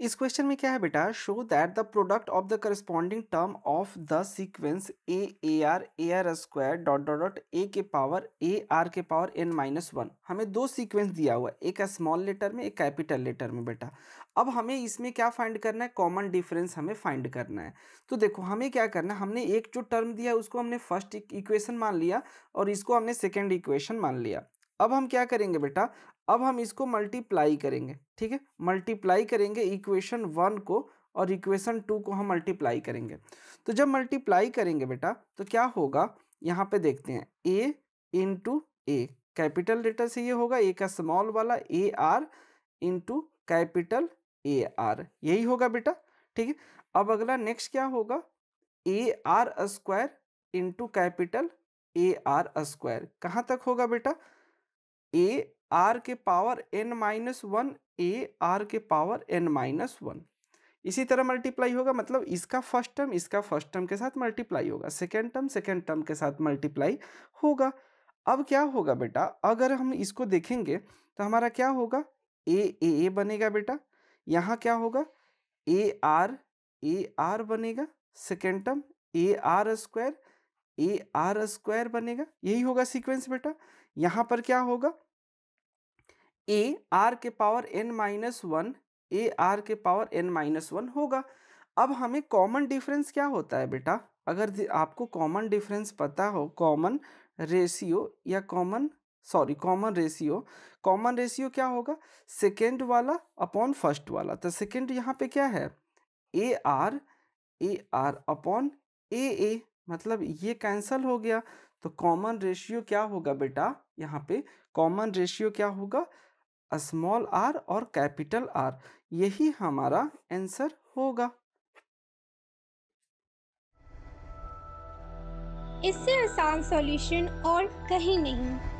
इस क्वेश्चन में क्या है बेटा show that the product of the corresponding term of the sequence a a r a r square dot dot dot a के power a r के power n minus one हमें दो sequence दिया हुआ है एक स्मॉल लेटर में एक कैपिटल लेटर में बेटा अब हमें इसमें क्या फाइंड करना है कॉमन डिफरेंस हमें फाइंड करना है तो देखो हमें क्या करना है हमने एक जो टर्म दिया उसको हमने फर्स्ट इक्वेशन मान लिया और इसको हमने सेकेंड इक्वेशन मान लिया अब हम क्या करेंगे बेटा अब हम इसको मल्टीप्लाई करेंगे ठीक है मल्टीप्लाई करेंगे इक्वेशन वन को और इक्वेशन टू को हम मल्टीप्लाई करेंगे तो जब मल्टीप्लाई करेंगे बेटा तो क्या होगा यहाँ पे देखते हैं a into a capital letter से ये होगा ए का स्मॉल वाला a r into capital a r यही होगा बेटा ठीक है अब अगला नेक्स्ट क्या होगा a r square into capital a r square कहाँ तक होगा बेटा ए आर के power n minus one a r के पावर एन माइनस वन इसी तरह मल्टीप्लाई होगा मतलब इसका फर्स्ट टर्म इसका फर्स्ट टर्म के साथ मल्टीप्लाई होगा सेकेंड टर्म सेकेंड टर्म के साथ मल्टीप्लाई होगा अब क्या होगा बेटा अगर हम इसको देखेंगे तो हमारा क्या होगा ए ए ए बनेगा बेटा यहाँ क्या होगा ए आर ए आर बनेगा second term a r square a r square बनेगा यही होगा सीक्वेंस बेटा यहां पर क्या होगा ए आर के power n minus one a r के पावर एन माइनस वन होगा अब हमें कॉमन डिफरेंस क्या होता है बेटा अगर आपको कॉमन डिफरेंस पता हो कॉमन रेशियो या common sorry common ratio common ratio क्या होगा सेकेंड वाला अपॉन फर्स्ट वाला तो सेकेंड यहाँ पे क्या है a r a r upon a a मतलब ये कैंसल हो गया तो कॉमन रेशियो क्या होगा बेटा यहाँ पे कॉमन रेशियो क्या होगा स्मॉल आर और कैपिटल आर यही हमारा आंसर होगा इससे आसान सॉल्यूशन और कहीं नहीं